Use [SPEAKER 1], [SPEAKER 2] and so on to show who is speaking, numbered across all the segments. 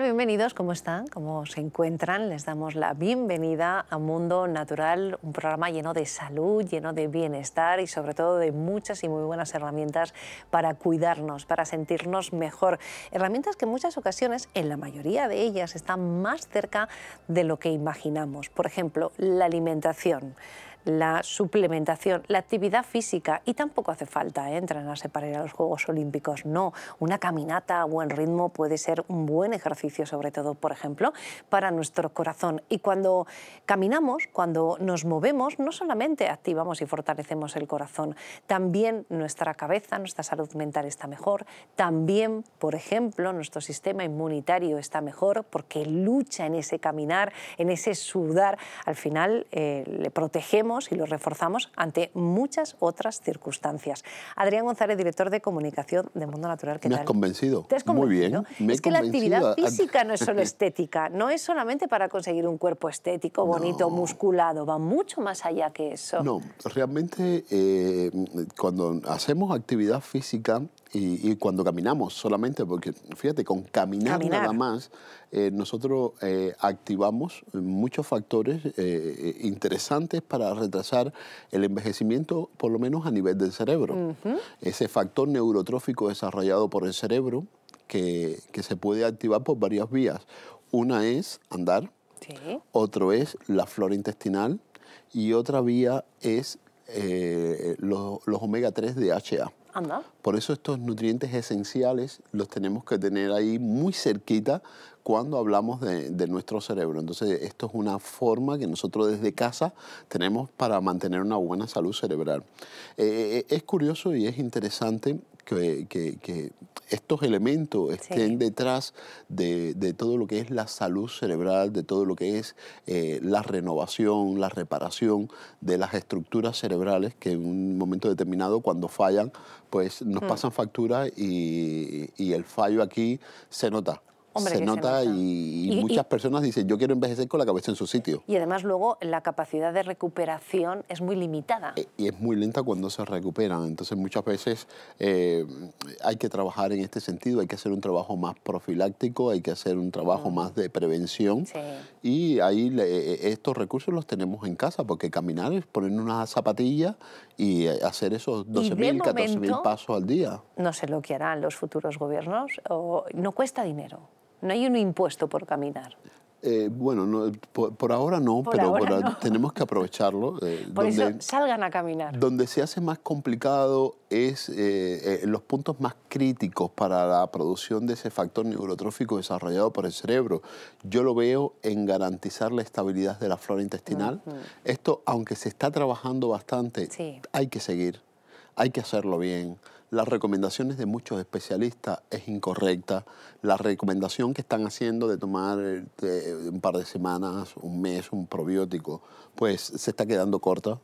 [SPEAKER 1] Bienvenidos, ¿cómo están? ¿Cómo se encuentran? Les damos la bienvenida a Mundo Natural, un programa lleno de salud, lleno de bienestar y sobre todo de muchas y muy buenas herramientas para cuidarnos, para sentirnos mejor. Herramientas que en muchas ocasiones, en la mayoría de ellas, están más cerca de lo que imaginamos. Por ejemplo, la alimentación la suplementación, la actividad física y tampoco hace falta ¿eh? entrenarse para ir a los Juegos Olímpicos, no. Una caminata a buen ritmo puede ser un buen ejercicio, sobre todo, por ejemplo, para nuestro corazón. Y cuando caminamos, cuando nos movemos, no solamente activamos y fortalecemos el corazón, también nuestra cabeza, nuestra salud mental está mejor, también, por ejemplo, nuestro sistema inmunitario está mejor porque lucha en ese caminar, en ese sudar. Al final eh, le protegemos y lo reforzamos ante muchas otras circunstancias. Adrián González, director de comunicación de Mundo Natural, ¿qué me Has convencido.
[SPEAKER 2] ¿Te has convencido? Muy bien. es que la actividad física no es solo
[SPEAKER 1] estética, no es solamente para conseguir un cuerpo estético, bonito, musculado, va mucho más allá que eso. No,
[SPEAKER 2] realmente eh, cuando hacemos actividad física y, cuando caminamos solamente, porque fíjate, con caminar, nada más, eh, nosotros eh, activamos muchos factores eh, interesantes para retrasar el envejecimiento, por lo menos a nivel del cerebro. Ese factor neurotrófico desarrollado por el cerebro que, se puede activar por varias vías. Una es andar, otro es la flora intestinal y otra vía es los, omega 3 de HA. Por eso estos nutrientes esenciales los tenemos que tener ahí muy cerquita cuando hablamos de, nuestro cerebro. Entonces, esto es una forma que nosotros desde casa tenemos para mantener una buena salud cerebral. Eh, eh, eh, es curioso y es interesante que, estos elementos estén detrás de, todo lo que es la salud cerebral, de todo lo que es eh, la renovación, la reparación de las estructuras cerebrales que en un momento determinado cuando fallan, pues nos mm. pasan factura y el fallo aquí se nota se, nota y, muchas personas dicen, yo quiero envejecer con la cabeza en su sitio.
[SPEAKER 1] Y además luego la capacidad de recuperación es muy limitada. E,
[SPEAKER 2] y es muy lenta cuando se recuperan, entonces muchas veces eh, hay que trabajar en este sentido, hay que hacer un trabajo más profiláctico, hay que hacer un trabajo mm. más de prevención y ahí e, e, estos recursos los tenemos en casa, porque caminar es poner una zapatilla y eh, hacer esos 12.000, 14.000 pasos al día.
[SPEAKER 1] No sé lo que harán los futuros gobiernos, no cuesta dinero. No hay un impuesto por caminar.
[SPEAKER 2] Eh, bueno, por, ahora no, pero tenemos que aprovecharlo. Eh, donde,
[SPEAKER 1] salgan a caminar.
[SPEAKER 2] Donde se hace más complicado es en eh, los puntos más críticos para la producción de ese factor neurotrófico desarrollado por el cerebro. Yo lo veo en garantizar la estabilidad de la flora intestinal. Esto, aunque se está trabajando bastante, hay que seguir hay que hacerlo bien, las recomendaciones de muchos especialistas es incorrecta. La recomendación que están haciendo de tomar un par de semanas, un mes, un probiótico, pues se está quedando corta.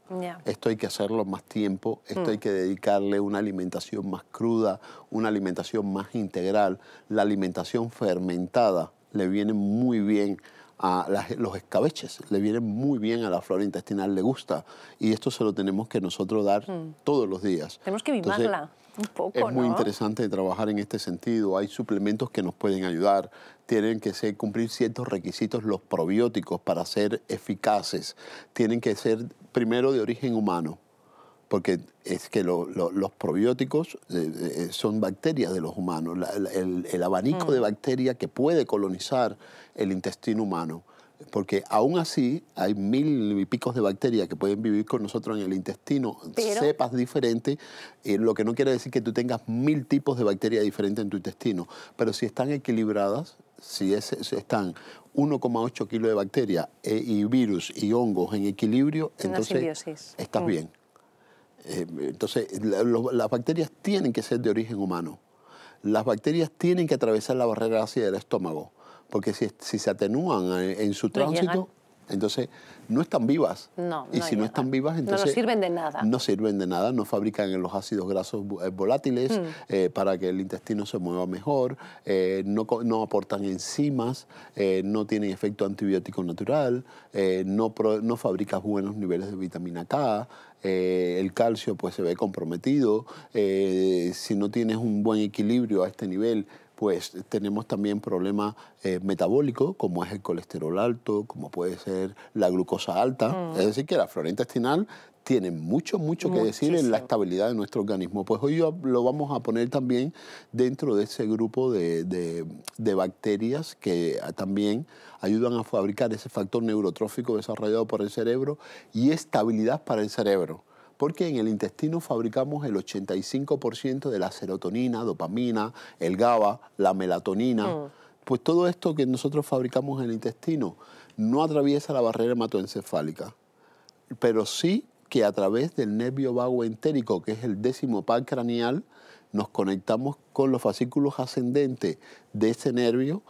[SPEAKER 2] Esto hay que hacerlo más tiempo, esto mm. hay que dedicarle una alimentación más cruda, una alimentación más integral. La alimentación fermentada le viene muy bien a los escabeches, le viene muy bien a la flora intestinal, le gusta. Y esto se lo tenemos que nosotros dar mm. todos los días.
[SPEAKER 1] Tenemos que mimarla es muy interesante
[SPEAKER 2] trabajar en este sentido. Hay suplementos que nos pueden ayudar. Tienen que cumplir ciertos requisitos los probióticos para ser eficaces. Tienen que ser primero de origen humano, porque es que los probióticos eh, eh, son bacterias de los humanos, el, abanico mm. de bacterias que puede colonizar el intestino humano porque aún así hay mil y picos de bacterias que pueden vivir con nosotros en el intestino, cepas diferentes, eh, lo que no quiere decir que tú tengas mil tipos de bacterias diferentes en tu intestino. Pero si están equilibradas, si, están 1,8 kilos de bacterias eh, y virus y hongos en equilibrio, entonces estás mm. bien. Eh, entonces, las bacterias tienen que ser de origen humano. Las bacterias tienen que atravesar la barrera ácida del estómago porque si, se atenúan en, su tránsito, entonces no están vivas.
[SPEAKER 1] No, y si no
[SPEAKER 2] están vivas, entonces... No sirven de nada. No sirven de nada, no fabrican los ácidos grasos eh, volátiles mm. eh, para que el intestino se mueva mejor, eh, no, aportan enzimas, no tienen efecto antibiótico natural, no, no fabricas buenos niveles de vitamina K, el calcio pues se ve comprometido, si no tienes un buen equilibrio a este nivel, pues tenemos también problemas eh, metabólicos, como es el colesterol alto, como puede ser la glucosa alta. Mm. Es decir, que la flora intestinal tiene mucho, mucho que decir en la estabilidad de nuestro organismo. Pues hoy lo vamos a poner también dentro de ese grupo de, de bacterias que también ayudan a fabricar ese factor neurotrófico desarrollado por el cerebro y estabilidad para el cerebro porque en el intestino fabricamos el 85% de la serotonina, dopamina, el GABA, la melatonina. Mm. Pues todo esto que nosotros fabricamos en el intestino no atraviesa la barrera hematoencefálica, pero sí que a través del nervio vago entérico, que es el décimo par craneal, nos conectamos con los fascículos ascendentes de ese nervio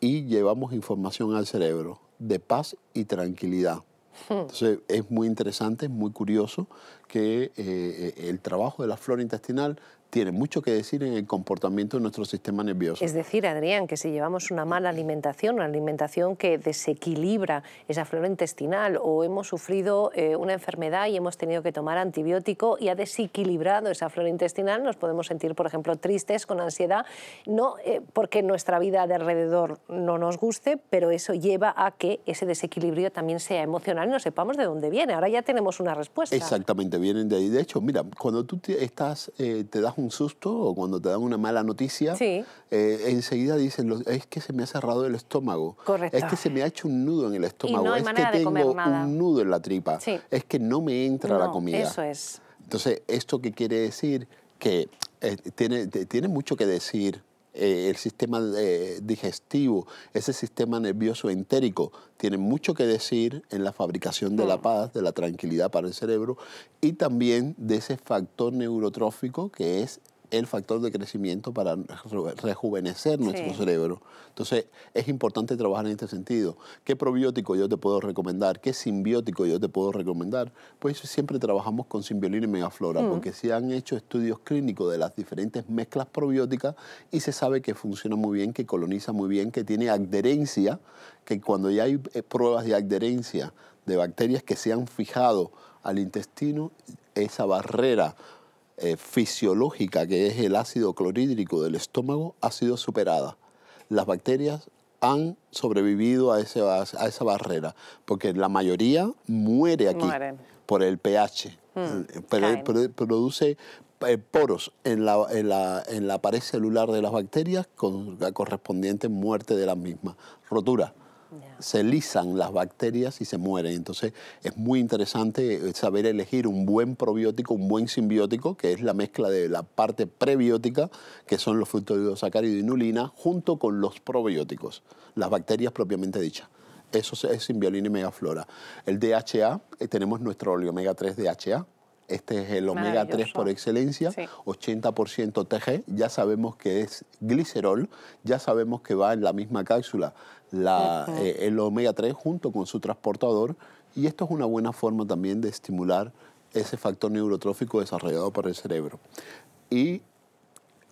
[SPEAKER 2] y llevamos información al cerebro de paz y tranquilidad. Entonces es muy interesante, es muy curioso que eh, eh, el trabajo de la flora intestinal tiene mucho que decir en el comportamiento de nuestro sistema nervioso. Es
[SPEAKER 1] decir, Adrián, que si llevamos una mala alimentación, una alimentación que desequilibra esa flora intestinal o hemos sufrido eh, una enfermedad y hemos tenido que tomar antibiótico y ha desequilibrado esa flora intestinal, nos podemos sentir, por ejemplo, tristes, con ansiedad, no eh, porque nuestra vida de alrededor no nos guste, pero eso lleva a que ese desequilibrio también sea emocional y no sepamos de dónde viene. Ahora ya tenemos una respuesta. Exactamente,
[SPEAKER 2] vienen de ahí. De hecho, mira, cuando tú estás, eh, te das un susto o cuando te dan una mala noticia, eh, enseguida dicen, es que se me ha cerrado el estómago, es que se me ha hecho un nudo en el estómago, es que tengo un nudo en la tripa, es que no me entra la comida. Eso es. Entonces, ¿esto qué quiere decir? Que eh, tiene, tiene mucho que decir eh, el sistema eh, digestivo, ese sistema nervioso entérico, tiene mucho que decir en la fabricación de la paz, de la tranquilidad para el cerebro y también de ese factor neurotrófico que es el factor de crecimiento para rejuvenecer nuestro cerebro. Entonces, es importante trabajar en este sentido. ¿Qué probiótico yo te puedo recomendar? ¿Qué simbiótico yo te puedo recomendar? Pues siempre trabajamos con simbiolina y megaflora, mm. porque se han hecho estudios clínicos de las diferentes mezclas probióticas y se sabe que funciona muy bien, que coloniza muy bien, que tiene adherencia, que cuando ya hay eh, pruebas de adherencia de bacterias que se han fijado al intestino, esa barrera eh, fisiológica, que es el ácido clorhídrico del estómago, ha sido superada. Las bacterias han sobrevivido a, a esa barrera, porque la mayoría muere aquí por el pH. Hmm. Eh, pero, produce eh, poros en la, en la pared celular de las bacterias con la correspondiente muerte de las mismas, rotura. Se lisan las bacterias y se mueren. Entonces es muy interesante eh, saber elegir un buen probiótico, un buen simbiótico, que es la mezcla de la parte prebiótica, que son los fructosacáridos y inulina, junto con los probióticos, las bacterias propiamente dichas. Eso es simbiolina y megaflora. El DHA, eh, tenemos nuestro omega 3 DHA, este es el omega 3 por excelencia, 80% TG, ya sabemos que es glicerol, ya sabemos que va en la misma cápsula la, eh, el omega 3 junto con su transportador y esto es una buena forma también de estimular ese factor neurotrófico desarrollado por el cerebro. Y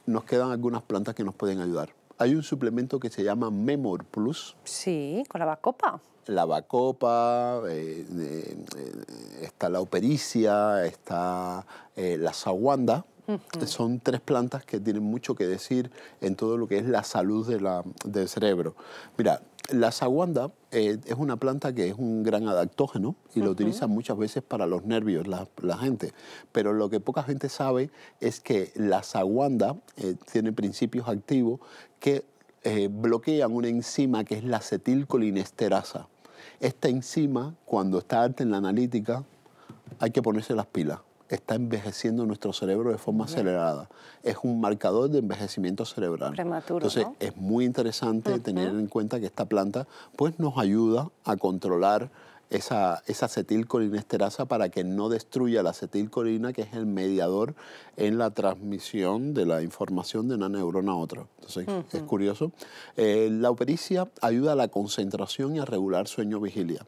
[SPEAKER 2] nos quedan algunas plantas que nos pueden ayudar. Hay un suplemento que se llama Memor Plus. Sí, con la bacopa. La bacopa, eh, eh, está la opericia, está la saguanda son tres plantas que tienen mucho que decir en todo lo que es la salud del cerebro. Mira, la saguanda eh, es una planta que es un gran adaptógeno y lo utilizan muchas veces para los nervios la, gente. Pero lo que poca gente sabe es que la saguanda eh, tiene principios activos que eh, bloquean una enzima que es la acetilcolinesterasa. Esta enzima, cuando está alta en la analítica, hay que ponerse las pilas está envejeciendo nuestro cerebro de forma acelerada. Es un marcador de envejecimiento cerebral. Entonces, es muy interesante tener en cuenta que esta planta pues, nos ayuda a controlar esa, esa acetilcolinesterasa para que no destruya la acetilcolina, que es el mediador en la transmisión de la información de una neurona a otra. Entonces, es curioso. Eh, la opericia ayuda a la concentración y a regular sueño-vigilia.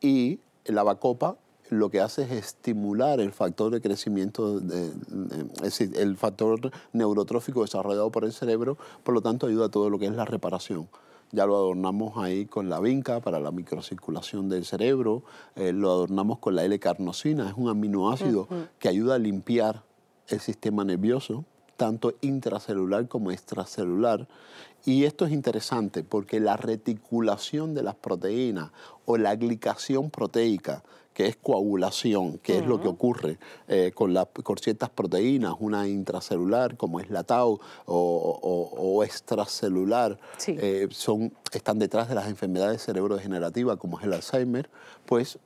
[SPEAKER 2] Y la bacopa lo que hace es estimular el factor de crecimiento, el factor neurotrófico desarrollado por el cerebro, por lo tanto ayuda a todo lo que es la reparación. Ya lo adornamos ahí con la vinca para la microcirculación del cerebro, eh, lo adornamos con la L-carnosina, es un aminoácido que ayuda a limpiar el sistema nervioso, tanto intracelular como extracelular. Y esto es interesante porque la reticulación de las proteínas o la glicación proteica, que es coagulación, que es lo que ocurre eh, con, las, ciertas proteínas, una intracelular como es la tau o, extracelular, eh, son, están detrás de las enfermedades cerebrodegenerativas como es el Alzheimer, pues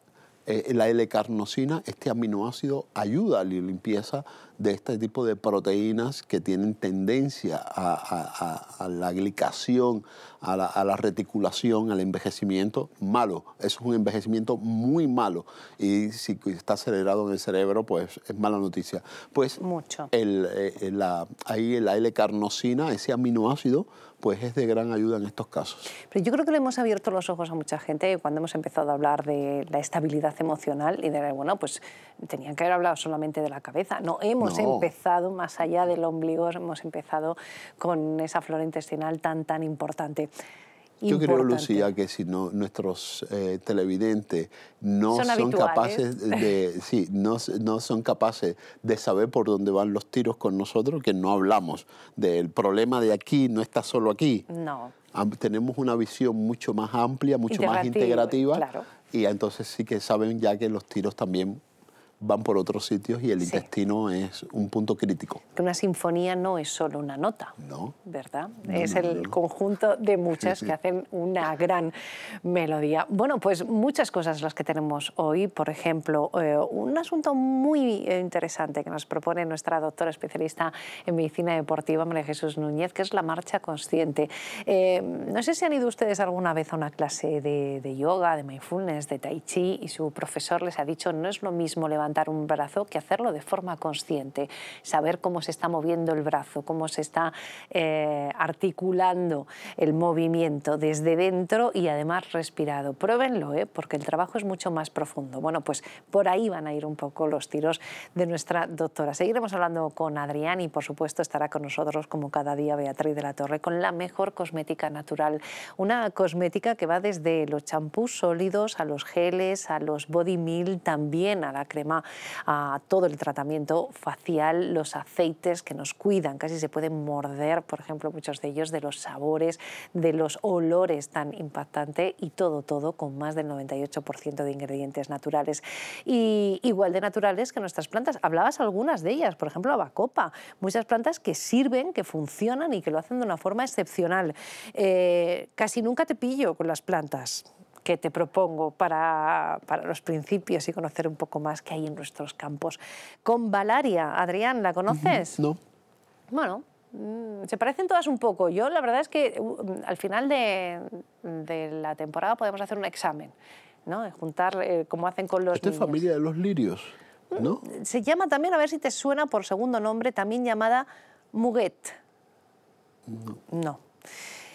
[SPEAKER 2] eh, la L-carnosina, este aminoácido, ayuda a la limpieza de este tipo de proteínas que tienen tendencia a, la glicación, a la, reticulación, al envejecimiento malo. Es un envejecimiento muy malo y si está acelerado en el cerebro, pues es mala noticia. Pues Mucho. Eh, ahí la L-carnosina, ese aminoácido, pues es de gran ayuda en estos casos.
[SPEAKER 3] Pero yo creo que le
[SPEAKER 1] hemos abierto los ojos a mucha gente cuando hemos empezado a hablar de la estabilidad emocional y de, bueno, pues tenían que haber hablado solamente de la cabeza. No, hemos empezado más allá del ombligo, hemos empezado con esa flora intestinal tan, tan importante.
[SPEAKER 2] Yo creo, Lucía, que si no, nuestros eh, televidentes no son, capaces de, sí, no, no, son capaces de saber por dónde van los tiros con nosotros, que no hablamos del problema de aquí, no está solo aquí. No. Tenemos una visión mucho más amplia, mucho más integrativa. Y entonces sí que saben ya que los tiros también van por otros sitios y el intestino es un punto crítico.
[SPEAKER 1] que Una sinfonía no es solo una nota, no. ¿verdad? es el conjunto de muchas que hacen una gran melodía. Bueno, pues muchas cosas las que tenemos hoy. Por ejemplo, eh, un asunto muy interesante que nos propone nuestra doctora especialista en medicina deportiva, María Jesús Núñez, que es la marcha consciente. Eh, no sé si han ido ustedes alguna vez a una clase de, yoga, de mindfulness, de tai chi, y su profesor les ha dicho, no es lo mismo levantar un brazo que hacerlo de forma consciente, saber cómo se está moviendo el brazo, cómo se está eh, articulando el movimiento desde dentro y además respirado. Pruébenlo, ¿eh? porque el trabajo es mucho más profundo. Bueno, pues por ahí van a ir un poco los tiros de nuestra doctora. Seguiremos hablando con Adrián y por supuesto estará con nosotros como cada día Beatriz de la Torre con la mejor cosmética natural. Una cosmética que va desde los champús sólidos a los geles, a los body mil, también a la crema a, todo el tratamiento facial, los aceites que nos cuidan, casi se pueden morder, por ejemplo, muchos de ellos de los sabores, de los olores tan impactante y todo, todo con más del 98% de ingredientes naturales. Y igual de naturales que nuestras plantas. Hablabas algunas de ellas, por ejemplo, abacopa, muchas plantas que sirven, que funcionan y que lo hacen de una forma excepcional. Eh, casi nunca te pillo con las plantas que te propongo para, para los principios y conocer un poco más qué hay en nuestros campos. Con Valaria, Adrián, ¿la conoces? No. Bueno, mm, se parecen todas un poco. Yo la verdad es que mm, al final de, de la temporada podemos hacer un examen, ¿no? Juntar, eh, como hacen con los... Esta familia
[SPEAKER 2] de los lirios, mm, ¿no?
[SPEAKER 1] Se llama también, a ver si te suena por segundo nombre, también llamada Muguet. No. no.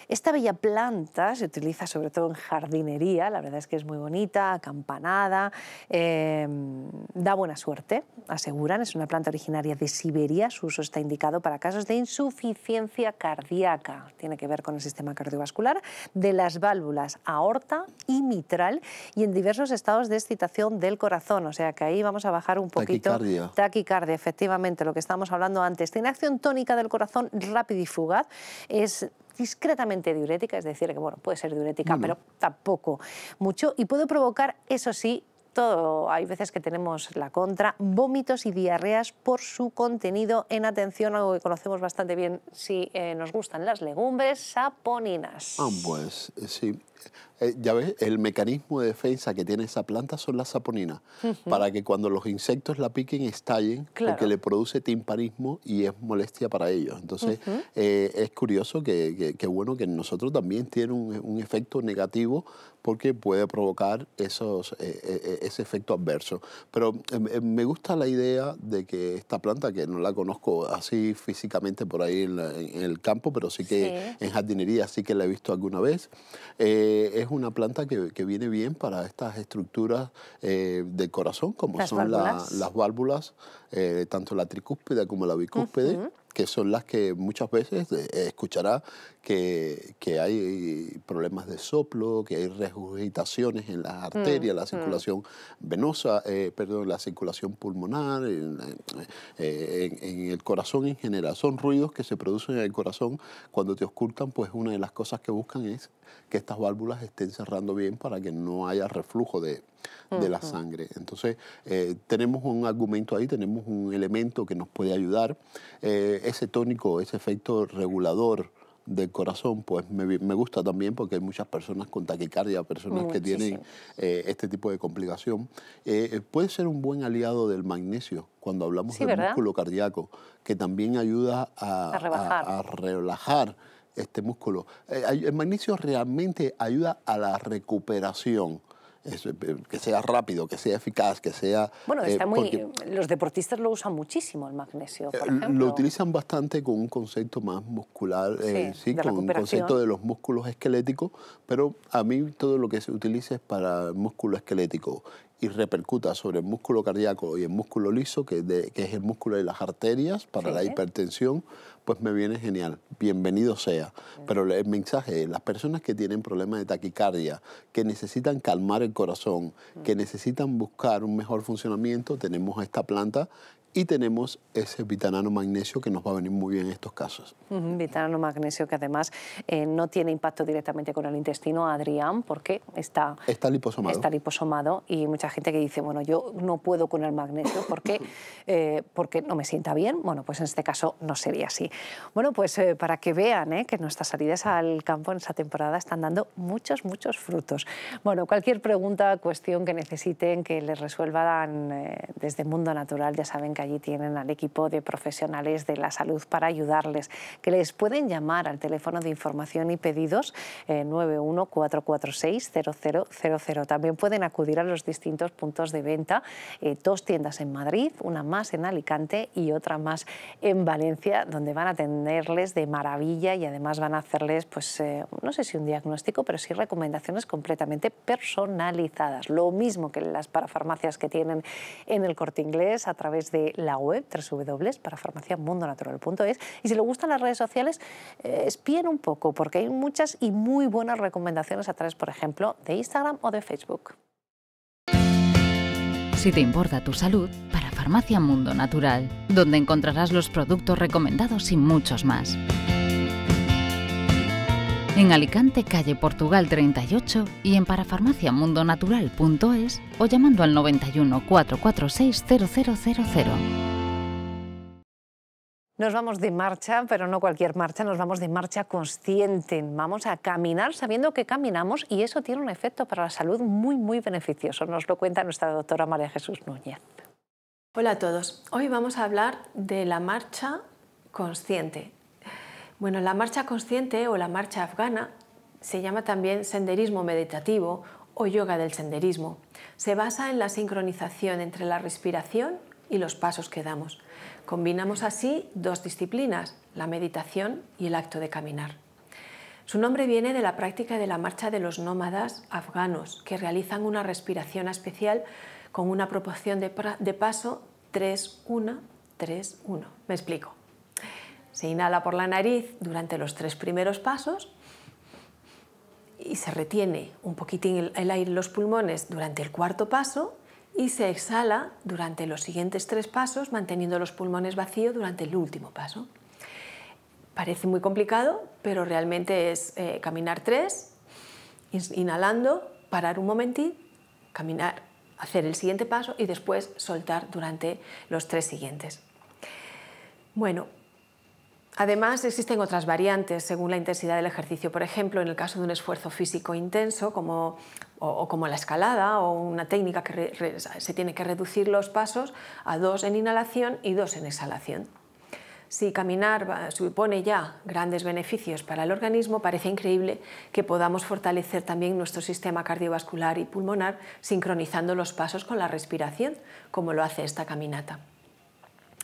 [SPEAKER 1] Esta bella planta se utiliza sobre todo en jardinería, la verdad es que es muy bonita, acampanada, em, da buena suerte, aseguran, es una planta originaria de Siberia, su uso está indicado para casos de insuficiencia cardíaca, tiene que ver con el sistema cardiovascular, de las válvulas aorta y mitral y en diversos estados de excitación del corazón, o sea que ahí vamos a bajar un poquito. Taquicardia. Taquicardia, efectivamente, lo que estábamos hablando antes. Tiene acción tónica del corazón rápida y fugaz, es discretamente diurética, es decir, que bueno, puede ser diurética, pero tampoco mucho, y puede provocar, eso sí, todo, hay veces que tenemos la contra, vómitos y diarreas por su contenido en atención, algo que conocemos bastante bien si eh, nos gustan las legumbres saponinas.
[SPEAKER 2] Ah, pues eh, sí, eh, ya ves, el mecanismo de defensa que tiene esa planta son las saponinas, para que cuando los insectos la piquen estallen, porque le produce timpanismo y es molestia para ellos. Entonces, eh, es curioso que, bueno que nosotros también tiene un, efecto negativo porque puede provocar esos, eh, ese efecto adverso. Pero em, em, me gusta la idea de que esta planta, que no la conozco así físicamente por ahí en, el campo, pero sí que en jardinería sí que la he visto alguna vez, es una planta que, viene bien para estas estructuras eh, del corazón, como son las válvulas, eh, tanto la tricúspide como la bicúspide que son las que muchas veces eh, escuchará que, hay problemas de soplo, que hay regurgitaciones en las arterias, la mm, mm. circulación venosa, eh, perdón, la circulación pulmonar, eh, en, el corazón en general. Son ruidos que se producen en el corazón cuando te ocultan, pues una de las cosas que buscan es que estas válvulas estén cerrando bien para que no haya reflujo de, de la sangre. Entonces, eh, tenemos un argumento ahí, tenemos un elemento que nos puede ayudar. Eh, ese tónico, ese efecto regulador del corazón, pues me, gusta también porque hay muchas personas con taquicardia, personas que tienen eh, este tipo de complicación. puede ser un buen aliado del magnesio cuando hablamos del músculo cardíaco, que también ayuda a, a, relajar este músculo. el magnesio realmente ayuda a la recuperación eh, que sea rápido, que sea eficaz, que sea... Bueno, eh, está muy,
[SPEAKER 1] los deportistas lo usan muchísimo el magnesio, por eh, ejemplo. Lo
[SPEAKER 2] utilizan bastante con un concepto más muscular, sí, con un concepto de los músculos esqueléticos, pero a mí todo lo que se utiliza es para el músculo esquelético y repercuta sobre el músculo cardíaco y el músculo liso, que, es el músculo de las arterias para la hipertensión, pues me viene genial, bienvenido sea. Pero el mensaje, las personas que tienen problemas de taquicardia, que necesitan calmar el corazón, que necesitan buscar un mejor funcionamiento, tenemos esta planta y tenemos ese vitanano magnesio que nos va a venir muy bien en estos casos.
[SPEAKER 1] vitanano magnesio que además eh, no tiene impacto directamente con el intestino, Adrián, porque está,
[SPEAKER 2] está, liposomado. está
[SPEAKER 1] liposomado y mucha gente que dice, bueno, yo no puedo con el magnesio porque, eh, porque no me sienta bien. Bueno, pues en este caso no sería así. Bueno, pues eh, para que vean que nuestras salidas al campo en esta temporada están dando muchos, muchos frutos. Bueno, cualquier pregunta, cuestión que necesiten que les resuelvan desde Mundo Natural, ya saben que allí tienen al equipo de profesionales de la salud para ayudarles, que les pueden llamar al teléfono de información y pedidos eh, 914460000. También pueden acudir a los distintos puntos de venta, eh, dos tiendas en Madrid, una más en Alicante y otra más en Valencia, donde van a atenderles de maravilla y además van a hacerles, pues, eh, no sé si un diagnóstico, pero sí recomendaciones completamente personalizadas. Lo mismo que las parafarmacias que tienen en el corte inglés a través de la web www.parafarmaciamundonatural.es y si le gustan las redes sociales, eh, espíen un poco porque hay muchas y muy buenas recomendaciones a través, por ejemplo, de Instagram o de Facebook.
[SPEAKER 3] Si te importa tu salud, para Farmacia Mundo Natural, donde encontrarás los productos recomendados y muchos más en Alicante, calle Portugal 38 y en parafarmaciamundonatural.es o llamando al 91 446 0000.
[SPEAKER 1] Nos vamos de marcha, pero no cualquier marcha, nos vamos de marcha consciente. Vamos a caminar sabiendo que caminamos y eso tiene un efecto para la salud muy, muy beneficioso. Nos lo cuenta nuestra doctora María Jesús Núñez.
[SPEAKER 4] Hola a todos. Hoy vamos a hablar de la marcha consciente. Bueno, la marcha consciente o la marcha afgana se llama también senderismo meditativo o yoga del senderismo. Se basa en la sincronización entre la respiración y los pasos que damos. Combinamos así dos disciplinas, la meditación y el acto de caminar. Su nombre viene de la práctica de la marcha de los nómadas afganos, que realizan una respiración especial con una proporción de, paso 3-1-3-1. Me explico. Se inhala por la nariz durante los tres primeros pasos y se retiene un poquitín el aire en los pulmones durante el cuarto paso y se exhala durante los siguientes tres pasos manteniendo los pulmones vacíos durante el último paso. Parece muy complicado, pero realmente es eh, caminar tres, inhalando, parar un momentín, caminar, hacer el siguiente paso y después soltar durante los tres siguientes. Bueno, Además, existen otras variantes según la intensidad del ejercicio. Por ejemplo, en el caso de un esfuerzo físico intenso, como, o, como la escalada, o una técnica que se tiene que reducir los pasos a dos en inhalación y dos en exhalación. Si caminar supone ya grandes beneficios para el organismo, parece increíble que podamos fortalecer también nuestro sistema cardiovascular y pulmonar sincronizando los pasos con la respiración, como lo hace esta caminata.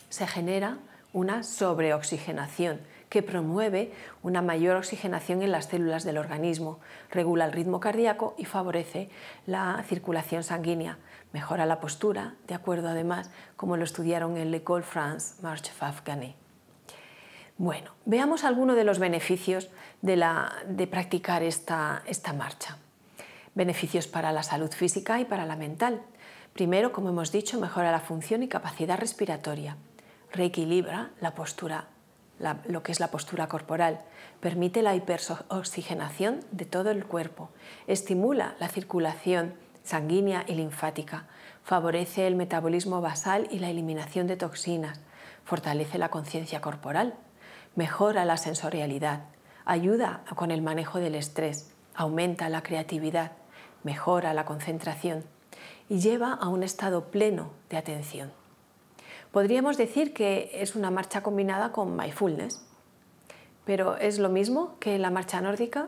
[SPEAKER 4] Se genera una sobreoxigenación que promueve una mayor oxigenación en las células del organismo, regula el ritmo cardíaco y favorece la circulación sanguínea, mejora la postura, de acuerdo además como lo estudiaron en l'École France March Fafgané. Bueno, veamos algunos de los beneficios de, practicar esta, esta marcha. Beneficios para la salud física y para la mental. Primero, como hemos dicho, mejora la función y capacidad respiratoria reequilibra la postura, lo que es la postura corporal, permite la hiperoxigenación de todo el cuerpo, estimula la circulación sanguínea y linfática, favorece el metabolismo basal y la eliminación de toxinas, fortalece la conciencia corporal, mejora la sensorialidad, ayuda con el manejo del estrés, aumenta la creatividad, mejora la concentración y lleva a un estado pleno de atención. Podríamos decir que es una marcha combinada con mindfulness, pero es lo mismo que la marcha nórdica.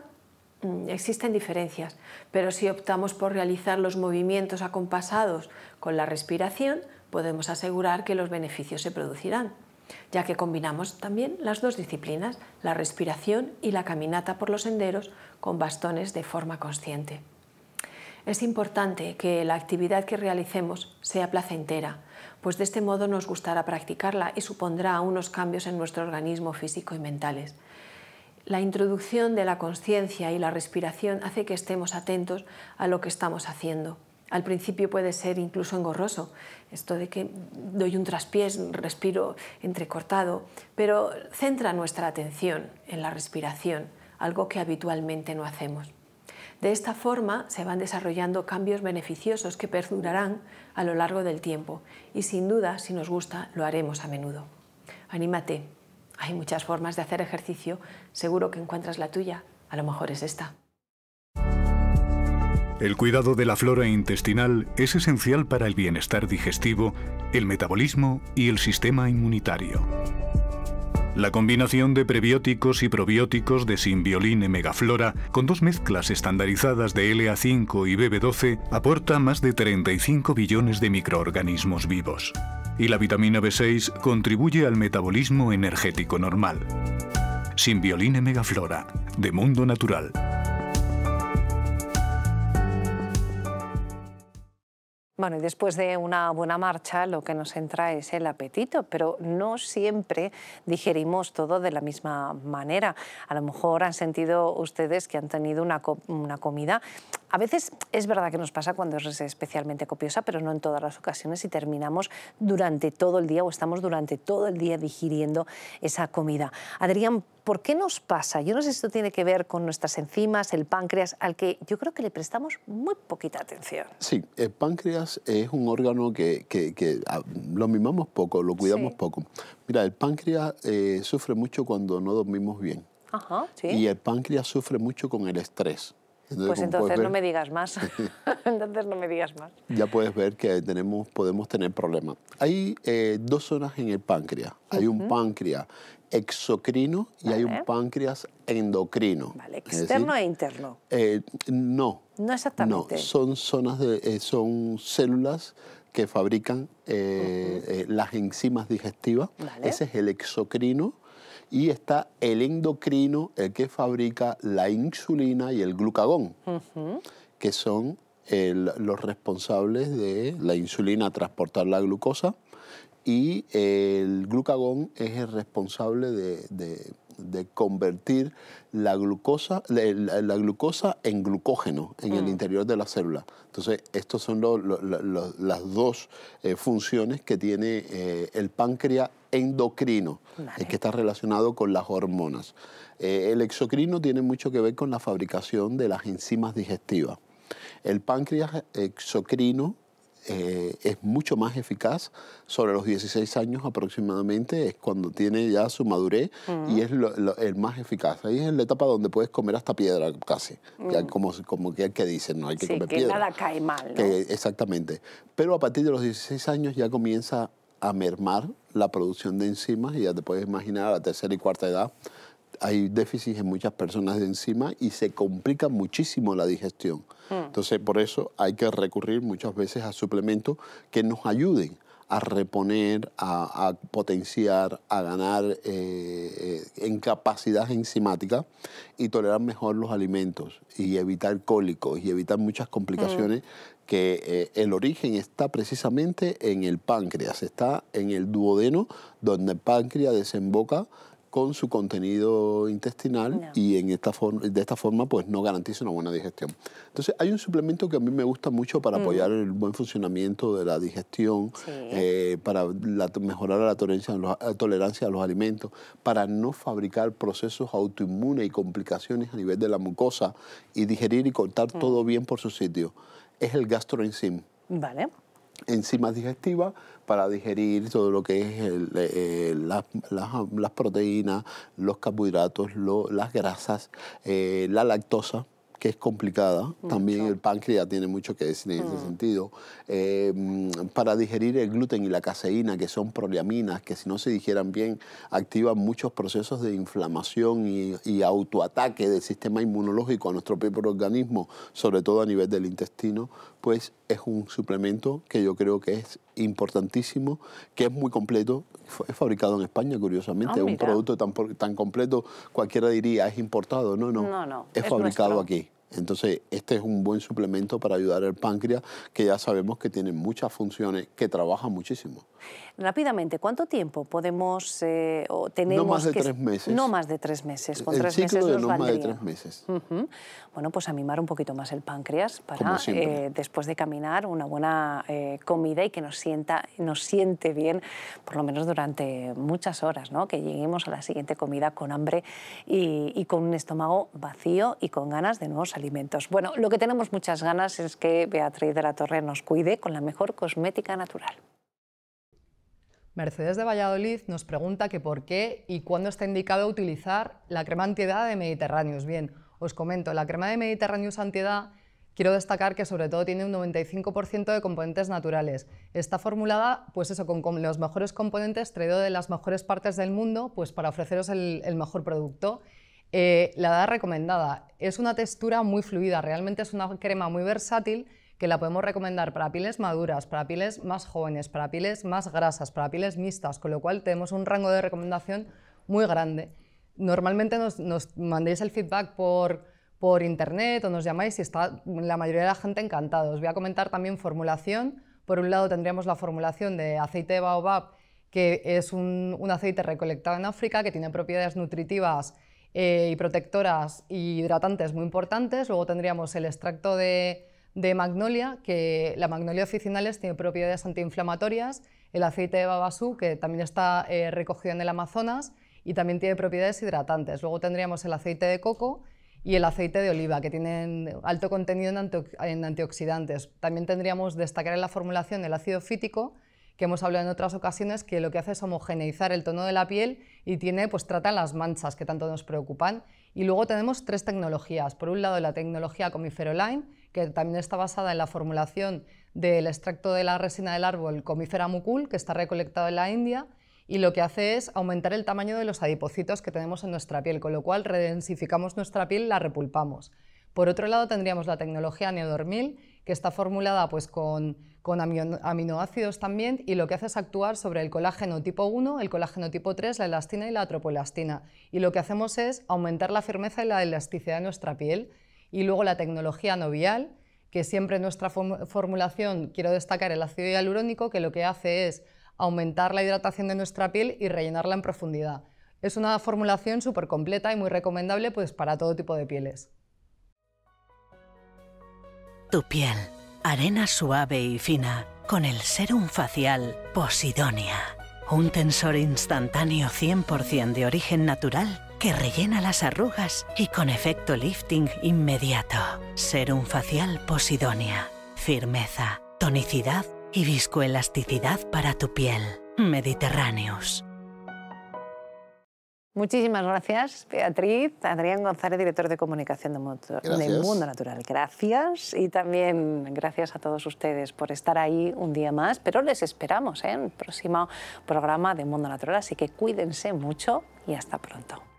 [SPEAKER 4] Mm, existen diferencias, pero si optamos por realizar los movimientos acompasados con la respiración, podemos asegurar que los beneficios se producirán, ya que combinamos también las dos disciplinas, la respiración y la caminata por los senderos con bastones de forma consciente. Es importante que la actividad que realicemos sea placentera, pues de este modo nos gustará practicarla y supondrá unos cambios en nuestro organismo físico y mentales. La introducción de la conciencia y la respiración hace que estemos atentos a lo que estamos haciendo. Al principio puede ser incluso engorroso, esto de que doy un traspiés, respiro entrecortado, pero centra nuestra atención en la respiración, algo que habitualmente no hacemos. De esta forma se van desarrollando cambios beneficiosos que perdurarán a lo largo del tiempo y sin duda, si nos gusta, lo haremos a menudo. Anímate, hay muchas formas de hacer ejercicio, seguro que encuentras la tuya, a lo mejor es esta.
[SPEAKER 3] El cuidado de la flora intestinal es esencial para el bienestar digestivo, el metabolismo y el sistema inmunitario. La combinación de prebióticos y probióticos de Simbioline Megaflora con dos mezclas estandarizadas de LA5 y BB12 aporta más de 35 billones de microorganismos vivos. Y la vitamina B6 contribuye al metabolismo energético normal. Simbioline Megaflora, de Mundo Natural.
[SPEAKER 1] Bueno, y después de una buena marcha lo que nos entra es el apetito, pero no siempre digerimos todo de la misma manera. A lo mejor han sentido ustedes que han tenido una, una comida a veces es verdad que nos pasa cuando es especialmente copiosa, pero no en todas las ocasiones y terminamos durante todo el día o estamos durante todo el día digiriendo esa comida. Adrián, ¿por qué nos pasa? Yo no sé si esto tiene que ver con nuestras enzimas, el páncreas, al que yo creo que le prestamos muy poquita atención.
[SPEAKER 2] Sí, el páncreas es un órgano que, ah, lo mimamos poco, lo cuidamos poco. Mira, el páncreas eh, sufre mucho cuando no dormimos bien.
[SPEAKER 1] Ajá, ¿sí? Y el
[SPEAKER 2] páncreas sufre mucho con el estrés pues entonces no me
[SPEAKER 1] digas más. entonces no me digas más.
[SPEAKER 2] Ya puedes ver que tenemos, podemos tener problemas. Hay eh, dos zonas en el páncreas. Hay un páncreas exocrino y hay un páncreas endocrino. externo
[SPEAKER 1] e interno.
[SPEAKER 2] Eh, no.
[SPEAKER 1] No exactamente.
[SPEAKER 2] son zonas eh, son células que fabrican las enzimas digestivas. Ese es el exocrino y está el endocrino, el que fabrica la insulina y el glucagón, que son los responsables de la insulina transportar la glucosa y el glucagón es el responsable de de convertir la glucosa, la, glucosa en glucógeno en el mm. interior de la célula. Entonces, estas son las dos eh, funciones que tiene eh, el páncreas endocrino, que está relacionado con las hormonas. Eh, el exocrino tiene mucho que ver con la fabricación de las enzimas digestivas. El páncreas exocrino eh, es mucho más eficaz sobre los 16 años aproximadamente, es cuando tiene ya su madurez y es el más eficaz. Ahí es la etapa donde puedes comer hasta piedra casi, mm. como, como que, que, dicen, no hay que sí, comer que Nada
[SPEAKER 1] cae mal.
[SPEAKER 2] exactamente. Pero a partir de los 16 años ya comienza a mermar la producción de enzimas y ya te puedes imaginar a la tercera y cuarta edad hay déficits en muchas personas de enzimas y se complica muchísimo la digestión. Hmm. Entonces, por eso hay que recurrir muchas veces a suplementos que nos ayuden a reponer, a, potenciar, a ganar eh, eh, en capacidad enzimática y tolerar mejor los alimentos y evitar cólicos y evitar muchas complicaciones hmm. que eh, el origen está precisamente en el páncreas, está en el duodeno donde el páncreas desemboca con su contenido intestinal y en esta de esta forma pues no garantiza una buena digestión. Entonces hay un suplemento que a mí me gusta mucho para mm. apoyar el buen funcionamiento de la digestión, eh, para mejorar la tolerancia, eh, tolerancia a los alimentos, para no fabricar procesos autoinmunes y complicaciones a nivel de la mucosa y digerir y cortar mm. todo bien por su sitio. Es el gastroenzim. Vale enzimas digestivas para digerir todo lo que es eh, las, proteínas, los carbohidratos, las grasas, eh, la lactosa que es complicada. También el páncreas tiene mucho que decir en ese mm. sentido. Eh, para digerir el gluten y la caseína, que son proliaminas, que si no se digieran bien, activan muchos procesos de inflamación y, y autoataque del sistema inmunológico a nuestro propio organismo, sobre todo a nivel del intestino, pues es un suplemento que yo creo que es importantísimo, que es muy completo, es fabricado en España, curiosamente. un ah, producto tan, tan completo, cualquiera diría, es importado. No, no. no, es fabricado aquí. Entonces, este es un buen suplemento para ayudar al páncreas, que ya sabemos que tiene muchas funciones, que trabaja muchísimo.
[SPEAKER 1] Rápidamente, ¿cuánto tiempo podemos eh, tener? No más de tres meses. No más de tres meses. Con el ciclo de no más de tres meses. Bueno, pues a mimar un poquito más el páncreas para eh, después de caminar una buena eh, comida y que nos sienta, nos siente bien, por lo menos durante muchas horas, ¿no? Que lleguemos a la siguiente comida con hambre y, con un estómago vacío y con ganas de nuevos alimentos. Bueno, lo que tenemos muchas ganas es que Beatriz de la Torre nos cuide con la mejor cosmética natural.
[SPEAKER 3] Mercedes de Valladolid nos pregunta que por qué y cuándo está indicado utilizar la crema antiedad de Mediterráneos. Bien, os comento, la crema de Mediterráneos antiedad quiero destacar que sobre todo tiene un 95% de componentes naturales. Está formulada, pues eso, con, los mejores componentes traído de las mejores partes del mundo, pues para ofreceros el, el mejor producto. Eh, la edad recomendada es una textura muy fluida, realmente es una crema muy versátil que la podemos recomendar para pieles maduras, para pieles más jóvenes, para pieles más grasas, para pieles mixtas, con lo cual tenemos un rango de recomendación muy grande. Normalmente nos, nos mandéis el feedback por, internet o nos llamáis y está la mayoría de la gente encantada. Os voy a comentar también formulación. Por un lado tendríamos la formulación de aceite de baobab, que es un aceite recolectado en África, que tiene propiedades nutritivas eh, y protectoras y hidratantes muy importantes. Luego tendríamos el extracto de, magnolia, que la magnolia oficinales tiene propiedades antiinflamatorias, el aceite de babasú, que también está eh, recogido en el Amazonas y también tiene propiedades hidratantes. Luego tendríamos el aceite de coco y el aceite de oliva, que tienen alto contenido en, antioxidantes. También tendríamos destacar en la formulación el ácido fítico, que hemos hablado en otras ocasiones, que lo que hace es homogeneizar el tono de la piel y tiene, pues las manchas que tanto nos preocupan. Y luego tenemos tres tecnologías. Por un lado, la tecnología Line, que también está basada en la formulación del extracto de la resina del árbol Comifera mucul, que está recolectado en la India, y lo que hace es aumentar el tamaño de los adipocitos que tenemos en nuestra piel, con lo cual redensificamos nuestra piel y la repulpamos. Por otro lado, tendríamos la tecnología Neodormil, que está formulada pues, con, aminoácidos también y lo que hace es actuar sobre el colágeno tipo 1, el colágeno tipo 3, la elastina y la atropelastina Y lo que hacemos es aumentar la firmeza y la elasticidad de nuestra piel. Y luego la tecnología novial, que siempre en nuestra formulación quiero destacar el ácido hialurónico, que lo que hace es aumentar la hidratación de nuestra piel y rellenarla en profundidad. Es una formulación súper completa y muy recomendable pues, para todo tipo de pieles.
[SPEAKER 1] Tu piel, arena suave y fina, con el serum facial Posidonia. Un tensor instantáneo 100% de origen natural que rellena las arrugas y con efecto lifting inmediato. Serum facial Posidonia. Firmeza, tonicidad y viscoelasticidad para tu piel. Mediterráneos. Muchísimas gracias, Beatriz. Adrián González, director de comunicación de Mundo, Natural. Gracias. Y también gracias a todos ustedes por estar ahí un día más. Pero les esperamos en el próximo programa de Mundo Natural. Así que cuídense mucho y hasta pronto.